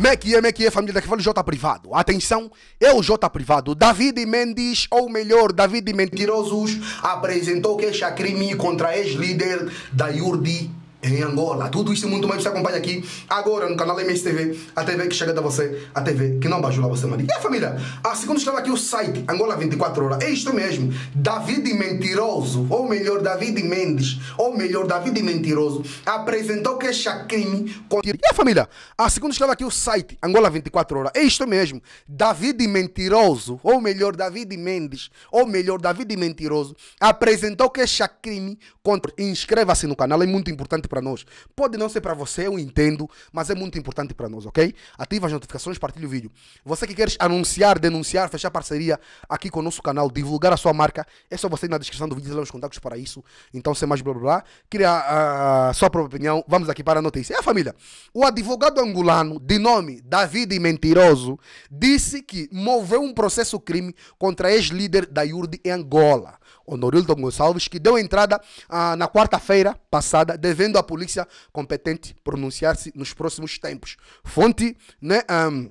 Mekie, é família que fala J Privado. Atenção, é o J Privado. David Mendes, ou melhor, David Mentirosos, apresentou queixa-crime contra ex-líder da Yurdi em Angola. Tudo isso e muito mais você acompanha aqui agora no canal MSTV, a TV que chega até você, a TV que não bajula você, mano. E a família? A ah, segunda estava aqui o site Angola 24 horas. É isto mesmo. David Mentiroso, ou melhor, David Mendes, ou melhor, David Mentiroso, apresentou queixa crime contra. E a família? A ah, segunda estava aqui o site Angola 24 horas. É isto mesmo. David Mentiroso, ou melhor, David Mendes, ou melhor, David Mentiroso, apresentou queixa crime contra. Inscreva-se no canal, é muito importante para nós. Pode não ser para você, eu entendo, mas é muito importante para nós, ok? Ativa as notificações, partilhe o vídeo. Você que quer anunciar, denunciar, fechar parceria aqui com o nosso canal, divulgar a sua marca, é só você ir na descrição do vídeo, lá os contatos para isso. Então, sem mais blá blá blá, cria a, a sua própria opinião. Vamos aqui para a notícia. É a família. O advogado angolano, de nome David Mentiroso, disse que moveu um processo crime contra ex-líder da IURD em Angola, Honorildo Gonçalves, que deu entrada ah, na quarta-feira passada, devendo a polícia competente pronunciar-se nos próximos tempos. Fonte, né? Um,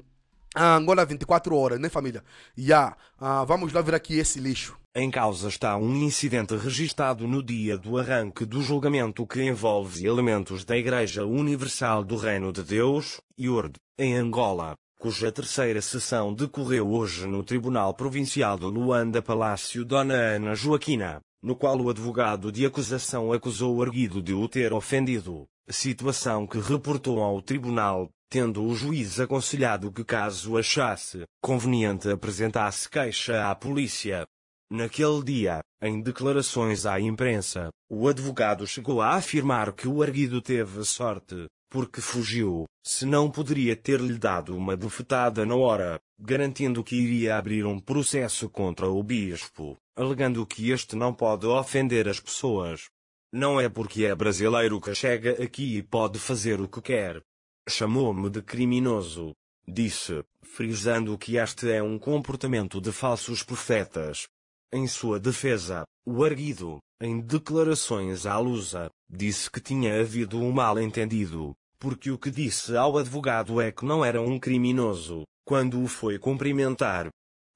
Angola 24 horas, né, família? Já, yeah. uh, vamos lá ver aqui esse lixo. Em causa está um incidente registado no dia do arranque do julgamento que envolve elementos da Igreja Universal do Reino de Deus, IURD, em Angola, cuja terceira sessão decorreu hoje no Tribunal Provincial de Luanda Palácio Dona Ana Joaquina no qual o advogado de acusação acusou o arguido de o ter ofendido, situação que reportou ao tribunal, tendo o juiz aconselhado que caso achasse conveniente apresentasse queixa à polícia. Naquele dia, em declarações à imprensa, o advogado chegou a afirmar que o arguido teve sorte, porque fugiu, se não poderia ter-lhe dado uma bufetada na hora, garantindo que iria abrir um processo contra o bispo alegando que este não pode ofender as pessoas. Não é porque é brasileiro que chega aqui e pode fazer o que quer. Chamou-me de criminoso. Disse, frisando que este é um comportamento de falsos profetas. Em sua defesa, o arguido, em declarações à lusa, disse que tinha havido um mal-entendido, porque o que disse ao advogado é que não era um criminoso, quando o foi cumprimentar,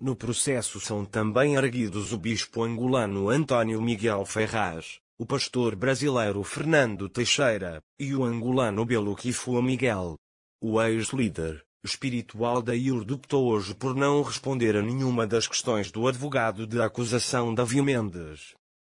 no processo são também arguidos o bispo angolano Antônio Miguel Ferraz, o pastor brasileiro Fernando Teixeira e o angolano Belo Kifua Miguel. O ex-líder espiritual da IUR optou hoje por não responder a nenhuma das questões do advogado de acusação Davi Mendes.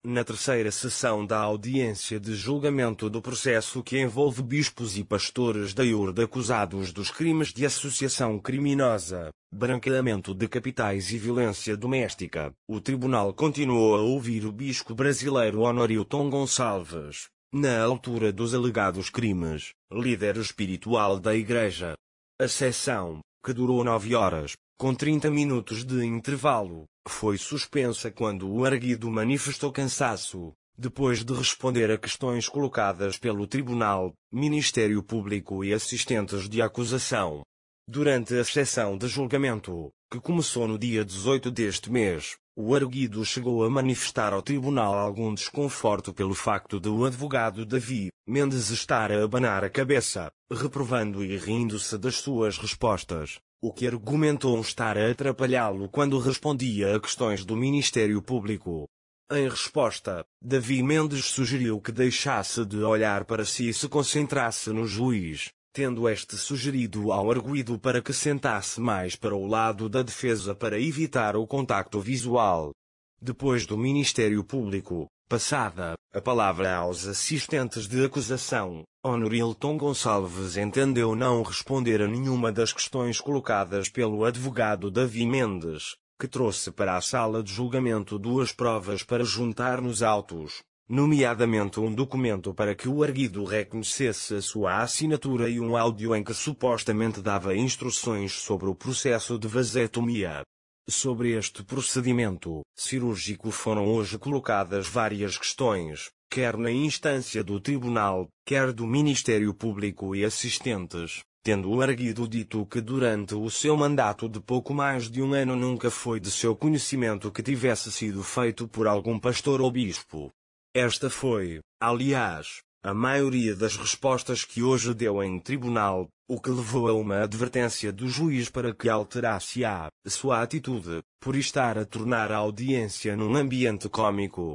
Na terceira sessão da audiência de julgamento do processo que envolve bispos e pastores da Iurda acusados dos crimes de associação criminosa, branqueamento de capitais e violência doméstica, o tribunal continuou a ouvir o bispo brasileiro Honorio Tom Gonçalves, na altura dos alegados crimes, líder espiritual da Igreja. A sessão, que durou nove horas, com 30 minutos de intervalo, foi suspensa quando o arguido manifestou cansaço, depois de responder a questões colocadas pelo Tribunal, Ministério Público e assistentes de acusação. Durante a sessão de julgamento, que começou no dia 18 deste mês, o arguido chegou a manifestar ao tribunal algum desconforto pelo facto de o advogado Davi Mendes estar a abanar a cabeça, reprovando e rindo-se das suas respostas, o que argumentou estar a atrapalhá-lo quando respondia a questões do Ministério Público. Em resposta, Davi Mendes sugeriu que deixasse de olhar para si e se concentrasse no juiz, tendo este sugerido ao arguído para que sentasse mais para o lado da defesa para evitar o contacto visual. Depois do Ministério Público, Passada a palavra aos assistentes de acusação, Honorilton Gonçalves entendeu não responder a nenhuma das questões colocadas pelo advogado Davi Mendes, que trouxe para a sala de julgamento duas provas para juntar nos autos, nomeadamente um documento para que o arguido reconhecesse a sua assinatura e um áudio em que supostamente dava instruções sobre o processo de vasectomia. Sobre este procedimento cirúrgico foram hoje colocadas várias questões, quer na instância do Tribunal, quer do Ministério Público e assistentes, tendo o arguido dito que durante o seu mandato de pouco mais de um ano nunca foi de seu conhecimento que tivesse sido feito por algum pastor ou bispo. Esta foi, aliás, a maioria das respostas que hoje deu em tribunal, o que levou a uma advertência do juiz para que alterasse a sua atitude, por estar a tornar a audiência num ambiente cômico.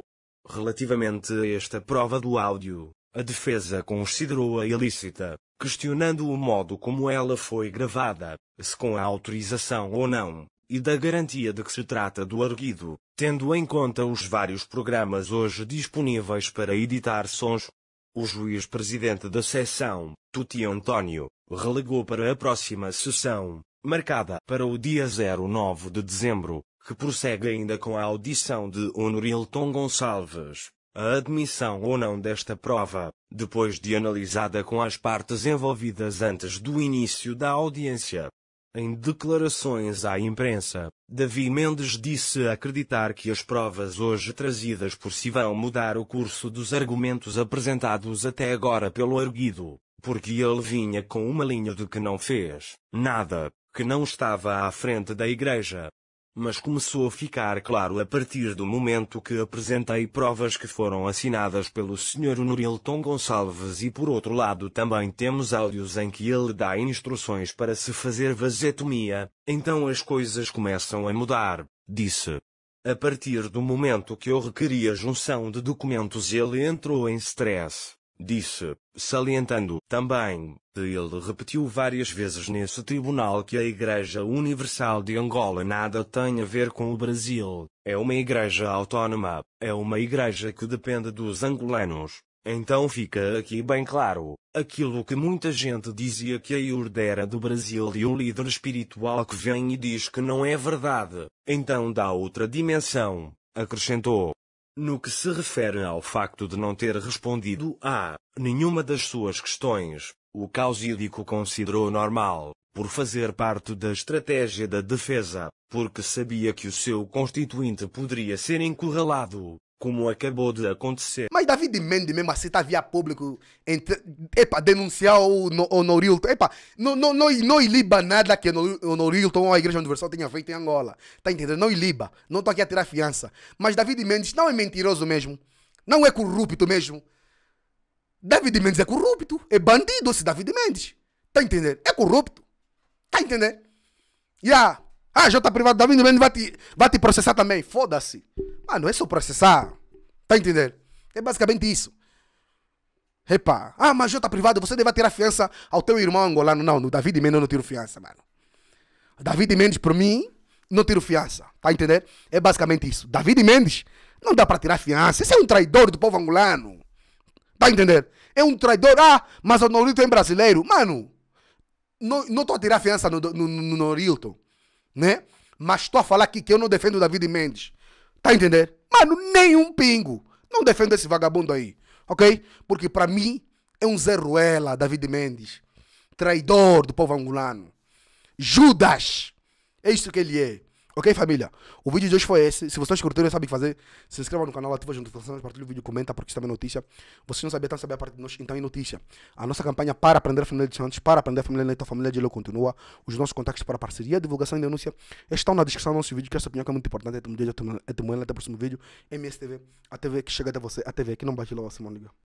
Relativamente a esta prova do áudio, a defesa considerou-a ilícita, questionando o modo como ela foi gravada, se com a autorização ou não, e da garantia de que se trata do arguido, tendo em conta os vários programas hoje disponíveis para editar sons, o juiz-presidente da sessão, Tuti Antônio, relegou para a próxima sessão, marcada para o dia 09 de dezembro, que prossegue ainda com a audição de Honorilton Gonçalves. A admissão ou não desta prova, depois de analisada com as partes envolvidas antes do início da audiência, em declarações à imprensa, Davi Mendes disse acreditar que as provas hoje trazidas por si vão mudar o curso dos argumentos apresentados até agora pelo arguido, porque ele vinha com uma linha de que não fez nada, que não estava à frente da igreja, mas começou a ficar claro a partir do momento que apresentei provas que foram assinadas pelo Sr. Norilton Gonçalves e por outro lado também temos áudios em que ele dá instruções para se fazer vasetomia, então as coisas começam a mudar, disse. A partir do momento que eu requeri a junção de documentos ele entrou em stress disse, salientando também, ele repetiu várias vezes nesse tribunal que a Igreja Universal de Angola nada tem a ver com o Brasil, é uma igreja autónoma, é uma igreja que depende dos angolanos. Então fica aqui bem claro, aquilo que muita gente dizia que a IURD era do Brasil e o líder espiritual que vem e diz que não é verdade, então dá outra dimensão, acrescentou no que se refere ao facto de não ter respondido a nenhuma das suas questões, o causídico considerou normal, por fazer parte da estratégia da defesa, porque sabia que o seu constituinte poderia ser encurralado, como acabou de acontecer. Mas David Mendes mesmo assim está via público entre, epa, denunciar o Norilton. Epa, não, não, não, não iliba nada que o Norilton ou a Igreja Universal tenha feito em Angola. Está entendendo? Não iliba. Não estou aqui a tirar fiança. Mas David Mendes não é mentiroso mesmo. Não é corrupto mesmo. David Mendes é corrupto. É bandido esse David Mendes. Está entendendo? É corrupto. Está entendendo? Yeah. Ah, já está privado. David Mendes vai te, vai te processar também. Foda-se. Mano, ah, é só processar. Tá entendendo? É basicamente isso. Epa, Ah, mas eu tá privado, você deve tirar fiança ao teu irmão angolano. Não, no David Mendes eu não tiro fiança, mano. David Mendes, por mim, não tiro fiança. Tá entendendo? É basicamente isso. David Mendes, não dá para tirar fiança. Esse é um traidor do povo angolano. Tá entendendo? É um traidor. Ah, mas o Norilton é brasileiro. Mano, não, não tô a tirar fiança no, no, no, no Norilton, né? Mas estou a falar aqui que eu não defendo o David Mendes. Tá entendendo? Mano, nenhum pingo. Não defendo esse vagabundo aí, ok? Porque para mim é um Zé Ruela, David Mendes. Traidor do povo angolano. Judas. É isso que ele é. Ok, família? O vídeo de hoje foi esse. Se você é escritor sabe o que fazer, se inscreva no canal, ativa as notificações, partilha o vídeo, comenta, porque isso também é notícia. Você não sabia, tanto saber a parte de nós, então é notícia. A nossa campanha para aprender a família de Santos, para aprender a família Neto, a família de Leu continua. Os nossos contactos para parceria, divulgação e denúncia estão na descrição do nosso vídeo, que essa opinião é muito importante. É de dia, é até o próximo vídeo. MSTV, a TV que chega até você, a TV que não bate lá, você não liga.